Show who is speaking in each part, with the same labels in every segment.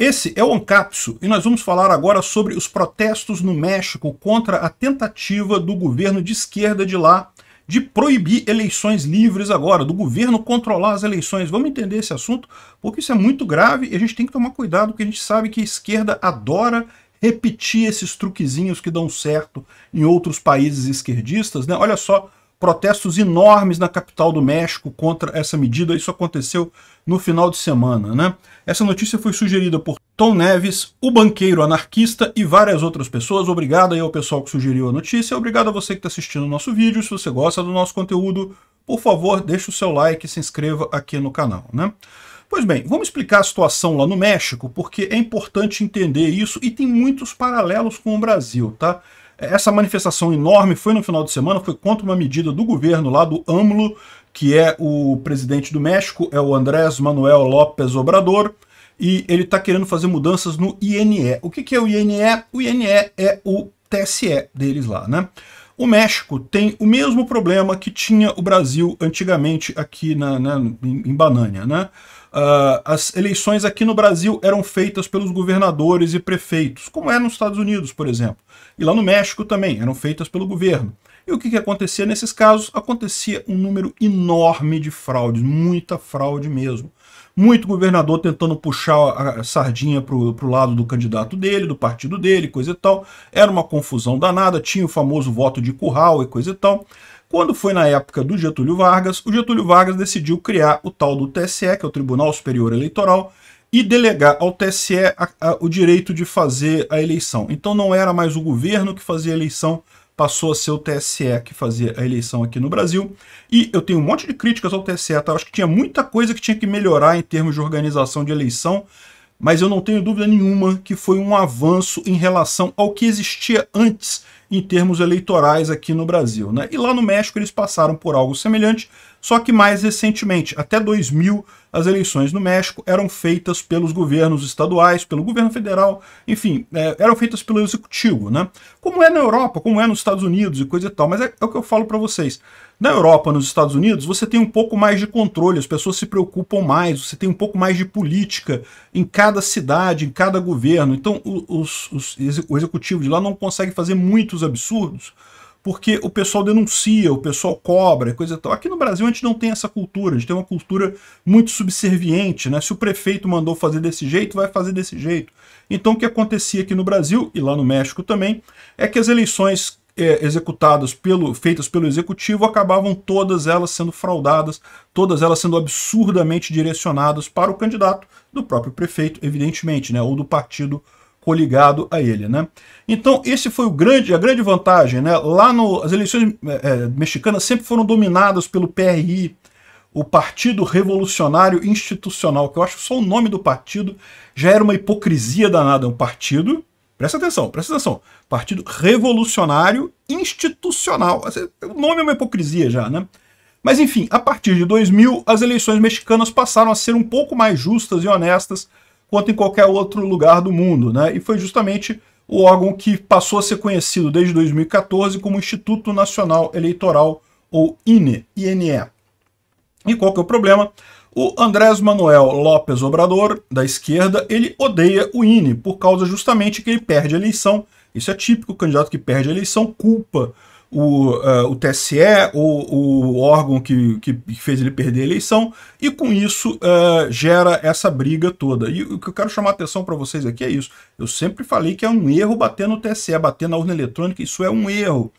Speaker 1: Esse é o Ancapso e nós vamos falar agora sobre os protestos no México contra a tentativa do governo de esquerda de lá de proibir eleições livres agora, do governo controlar as eleições. Vamos entender esse assunto, porque isso é muito grave e a gente tem que tomar cuidado, porque a gente sabe que a esquerda adora repetir esses truquezinhos que dão certo em outros países esquerdistas. Né? Olha só protestos enormes na capital do México contra essa medida. Isso aconteceu no final de semana. Né? Essa notícia foi sugerida por Tom Neves, o banqueiro anarquista e várias outras pessoas. Obrigado aí ao pessoal que sugeriu a notícia. Obrigado a você que está assistindo o nosso vídeo. Se você gosta do nosso conteúdo, por favor, deixe o seu like e se inscreva aqui no canal. Né? Pois bem, vamos explicar a situação lá no México, porque é importante entender isso e tem muitos paralelos com o Brasil, tá? Essa manifestação enorme foi no final de semana, foi contra uma medida do governo lá do AMLO, que é o presidente do México, é o Andrés Manuel López Obrador, e ele está querendo fazer mudanças no INE. O que, que é o INE? O INE é o TSE deles lá, né? O México tem o mesmo problema que tinha o Brasil antigamente aqui na, na em, em Banânia, né? Uh, as eleições aqui no Brasil eram feitas pelos governadores e prefeitos, como é nos Estados Unidos, por exemplo. E lá no México também, eram feitas pelo governo. E o que, que acontecia nesses casos? Acontecia um número enorme de fraudes, muita fraude mesmo. Muito governador tentando puxar a sardinha para o lado do candidato dele, do partido dele, coisa e tal. Era uma confusão danada, tinha o famoso voto de curral e coisa e tal. Quando foi na época do Getúlio Vargas, o Getúlio Vargas decidiu criar o tal do TSE, que é o Tribunal Superior Eleitoral, e delegar ao TSE a, a, o direito de fazer a eleição. Então não era mais o governo que fazia a eleição, passou a ser o TSE que fazia a eleição aqui no Brasil. E eu tenho um monte de críticas ao TSE, tá? Eu acho que tinha muita coisa que tinha que melhorar em termos de organização de eleição mas eu não tenho dúvida nenhuma que foi um avanço em relação ao que existia antes em termos eleitorais aqui no Brasil. Né? E lá no México eles passaram por algo semelhante, só que mais recentemente, até 2000, as eleições no México eram feitas pelos governos estaduais, pelo governo federal, enfim, é, eram feitas pelo executivo, né? Como é na Europa, como é nos Estados Unidos e coisa e tal. Mas é, é o que eu falo para vocês. Na Europa, nos Estados Unidos, você tem um pouco mais de controle, as pessoas se preocupam mais, você tem um pouco mais de política em cada cidade, em cada governo. Então, os, os, o executivo de lá não consegue fazer muitos absurdos porque o pessoal denuncia, o pessoal cobra, coisa e tal. Aqui no Brasil a gente não tem essa cultura, a gente tem uma cultura muito subserviente, né? Se o prefeito mandou fazer desse jeito, vai fazer desse jeito. Então o que acontecia aqui no Brasil e lá no México também é que as eleições é, executadas pelo, feitas pelo executivo acabavam todas elas sendo fraudadas, todas elas sendo absurdamente direcionadas para o candidato do próprio prefeito, evidentemente, né? Ou do partido coligado a ele. Né? Então, esse foi o grande, a grande vantagem. Né? Lá no, as eleições é, é mexicanas sempre foram dominadas pelo PRI, o Partido Revolucionário Institucional, que eu acho que só o nome do partido já era uma hipocrisia danada. É um partido, presta atenção, presta atenção, Partido Revolucionário Institucional. O nome é uma hipocrisia já, né? Mas enfim, a partir de 2000, as eleições mexicanas passaram a ser um pouco mais justas e honestas quanto em qualquer outro lugar do mundo. Né? E foi justamente o órgão que passou a ser conhecido desde 2014 como Instituto Nacional Eleitoral, ou INE. INE. E qual que é o problema? O Andrés Manuel López Obrador, da esquerda, ele odeia o INE por causa justamente que ele perde a eleição. Isso é típico, o candidato que perde a eleição culpa o, uh, o TSE ou o órgão que, que fez ele perder a eleição, e com isso uh, gera essa briga toda. E o que eu quero chamar a atenção para vocês aqui é isso. Eu sempre falei que é um erro bater no TSE, bater na urna eletrônica, isso é um erro.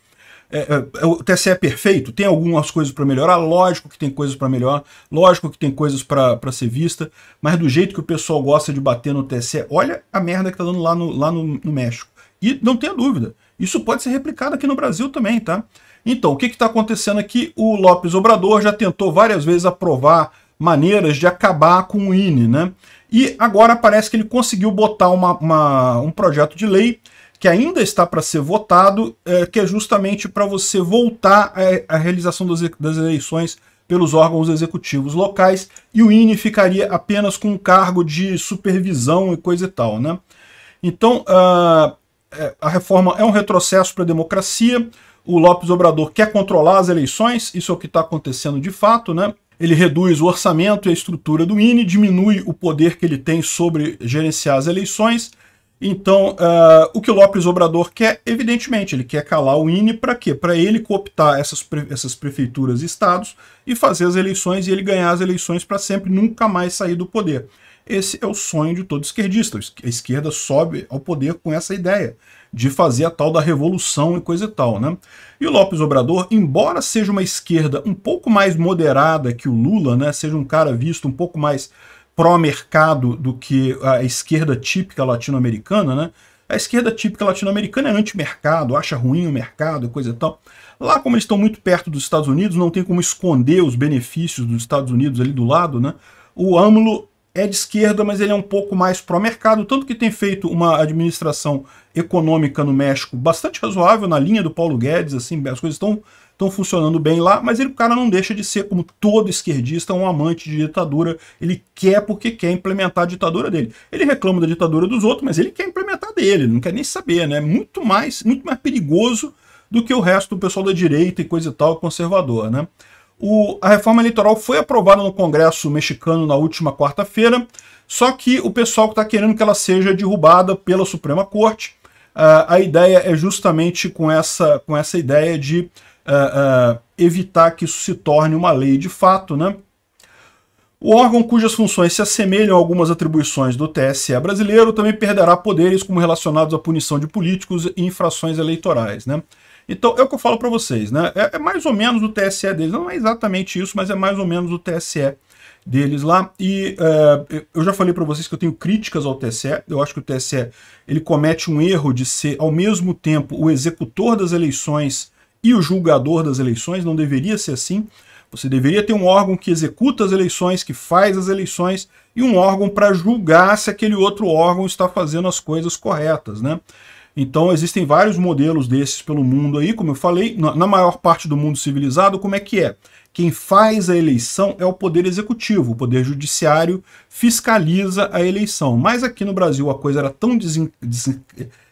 Speaker 1: É, é, é o TSE é perfeito? Tem algumas coisas para melhorar? Lógico que tem coisas para melhorar, lógico que tem coisas para ser vista, mas do jeito que o pessoal gosta de bater no TSE, olha a merda que tá dando lá no, lá no, no México. E não tenha dúvida, isso pode ser replicado aqui no Brasil também, tá? Então, o que está acontecendo aqui? O Lopes Obrador já tentou várias vezes aprovar maneiras de acabar com o INE, né? E agora parece que ele conseguiu botar uma, uma um projeto de lei que ainda está para ser votado, é, que é justamente para você voltar à é, realização das, das eleições pelos órgãos executivos locais e o INE ficaria apenas com um cargo de supervisão e coisa e tal, né? Então, uh, é, a reforma é um retrocesso para a democracia, o Lopes Obrador quer controlar as eleições, isso é o que está acontecendo de fato, né? Ele reduz o orçamento e a estrutura do INE, diminui o poder que ele tem sobre gerenciar as eleições. Então, uh, o que o Lopes Obrador quer, evidentemente, ele quer calar o INE para quê? Para ele cooptar essas, pre essas prefeituras e estados e fazer as eleições e ele ganhar as eleições para sempre, nunca mais sair do poder. Esse é o sonho de todo esquerdista. A esquerda sobe ao poder com essa ideia de fazer a tal da revolução e coisa e tal, né? E o Lopes Obrador, embora seja uma esquerda um pouco mais moderada que o Lula, né, seja um cara visto um pouco mais pró-mercado do que a esquerda típica latino-americana, né? A esquerda típica latino-americana é anti-mercado, acha ruim o mercado e coisa e tal. Lá, como eles estão muito perto dos Estados Unidos, não tem como esconder os benefícios dos Estados Unidos ali do lado, né? O AMLO é de esquerda, mas ele é um pouco mais pró-mercado, tanto que tem feito uma administração econômica no México bastante razoável, na linha do Paulo Guedes, assim, as coisas estão estão funcionando bem lá, mas ele, o cara não deixa de ser, como todo esquerdista, um amante de ditadura. Ele quer porque quer implementar a ditadura dele. Ele reclama da ditadura dos outros, mas ele quer implementar dele, não quer nem saber, né? Muito mais, muito mais perigoso do que o resto do pessoal da direita e coisa e tal, conservador, né? O, a reforma eleitoral foi aprovada no Congresso mexicano na última quarta-feira, só que o pessoal está querendo que ela seja derrubada pela Suprema Corte. Uh, a ideia é justamente com essa, com essa ideia de uh, uh, evitar que isso se torne uma lei de fato, né? O órgão cujas funções se assemelham a algumas atribuições do TSE brasileiro também perderá poderes como relacionados à punição de políticos e infrações eleitorais, né? Então, é o que eu falo para vocês, né? É, é, mais ou menos o TSE deles, não é exatamente isso, mas é mais ou menos o TSE deles lá. E é, eu já falei para vocês que eu tenho críticas ao TSE, eu acho que o TSE ele comete um erro de ser, ao mesmo tempo, o executor das eleições e o julgador das eleições, não deveria ser assim. Você deveria ter um órgão que executa as eleições, que faz as eleições, e um órgão para julgar se aquele outro órgão está fazendo as coisas corretas, né? Então existem vários modelos desses pelo mundo aí, como eu falei, na maior parte do mundo civilizado, como é que é? Quem faz a eleição é o poder executivo, o poder judiciário fiscaliza a eleição. Mas aqui no Brasil a coisa era tão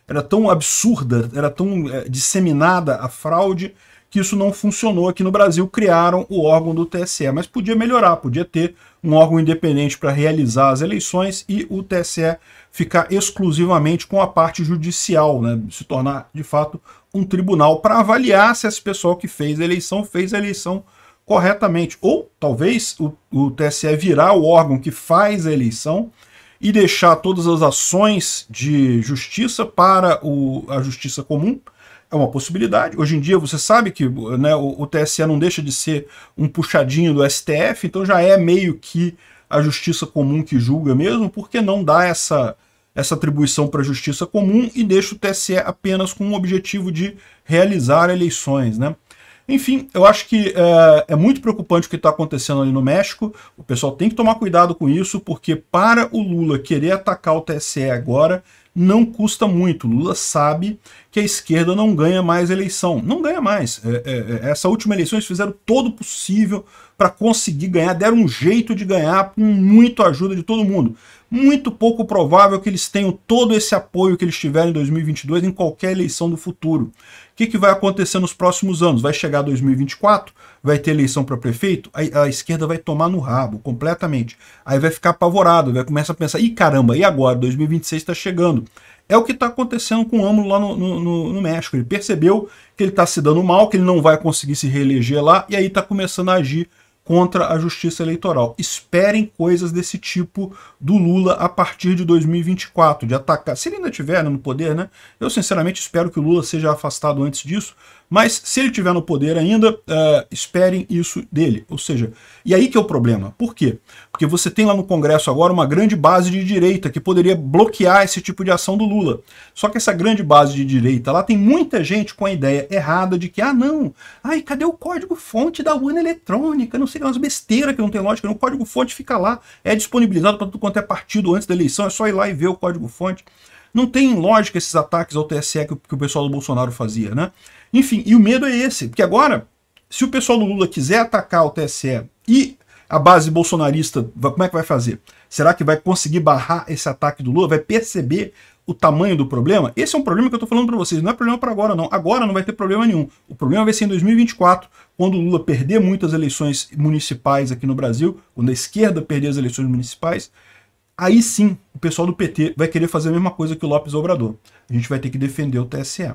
Speaker 1: era tão absurda, era tão eh, disseminada a fraude que isso não funcionou aqui no Brasil, criaram o órgão do TSE, mas podia melhorar, podia ter um órgão independente para realizar as eleições e o TSE ficar exclusivamente com a parte judicial, né, se tornar de fato um tribunal para avaliar se esse pessoal que fez a eleição fez a eleição corretamente. Ou talvez o, o TSE virar o órgão que faz a eleição e deixar todas as ações de justiça para o, a justiça comum, é uma possibilidade. Hoje em dia, você sabe que né, o, o TSE não deixa de ser um puxadinho do STF, então já é meio que a justiça comum que julga mesmo, porque não dá essa, essa atribuição para a justiça comum e deixa o TSE apenas com o objetivo de realizar eleições. Né? Enfim, eu acho que é, é muito preocupante o que está acontecendo ali no México. O pessoal tem que tomar cuidado com isso, porque para o Lula querer atacar o TSE agora, não custa muito. Lula sabe que a esquerda não ganha mais eleição. Não ganha mais. É, é, é essa última eleição eles fizeram todo possível para conseguir ganhar, deram um jeito de ganhar com muita ajuda de todo mundo. Muito pouco provável que eles tenham todo esse apoio que eles tiveram em 2022 em qualquer eleição do futuro. O que, que vai acontecer nos próximos anos? Vai chegar 2024, vai ter eleição para prefeito, a, a, esquerda vai tomar no rabo completamente. Aí vai ficar apavorado, vai começar a pensar, e caramba, e agora? 2026 está chegando. É o que está acontecendo com o AMLO lá no, no, no, México. Ele percebeu que ele está se dando mal, que ele não vai conseguir se reeleger lá, e aí está começando a agir contra a justiça eleitoral. Esperem coisas desse tipo do Lula a partir de 2024, de atacar. Se ele ainda estiver né, no poder, né? Eu sinceramente espero que o Lula seja afastado antes disso, mas se ele tiver no poder ainda, uh, esperem isso dele. Ou seja, e aí que é o problema. Por quê? Porque você tem lá no Congresso agora uma grande base de direita que poderia bloquear esse tipo de ação do Lula. Só que essa grande base de direita lá tem muita gente com a ideia errada de que, ah, não, ai, cadê o código-fonte da urna eletrônica? Não sei, é umas besteiras que não tem lógica. O código-fonte fica lá, é disponibilizado para tudo quanto é partido antes da eleição, é só ir lá e ver o código-fonte. Não tem lógica esses ataques ao TSE que, que o pessoal do Bolsonaro fazia, né? Enfim, e o medo é esse, porque agora, se o pessoal do Lula quiser atacar o TSE e a base bolsonarista, como é que vai fazer? Será que vai conseguir barrar esse ataque do Lula? Vai perceber o tamanho do problema? Esse é um problema que eu estou falando para vocês, não é problema para agora não. Agora não vai ter problema nenhum. O problema vai ser em 2024, quando o Lula perder muitas eleições municipais aqui no Brasil, quando a esquerda perder as eleições municipais, aí sim o pessoal do PT vai querer fazer a mesma coisa que o Lopes Obrador. A gente vai ter que defender o TSE.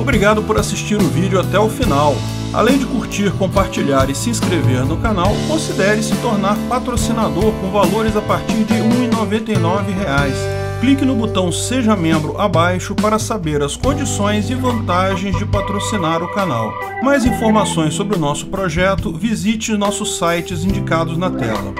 Speaker 1: Obrigado por assistir o vídeo até o final. Além de curtir, compartilhar e se inscrever no canal, considere se tornar patrocinador com valores a partir de R$ 1,99 clique no botão Seja Membro abaixo para saber as condições e vantagens de patrocinar o canal. Mais informações sobre o nosso projeto, visite nossos sites indicados na tela.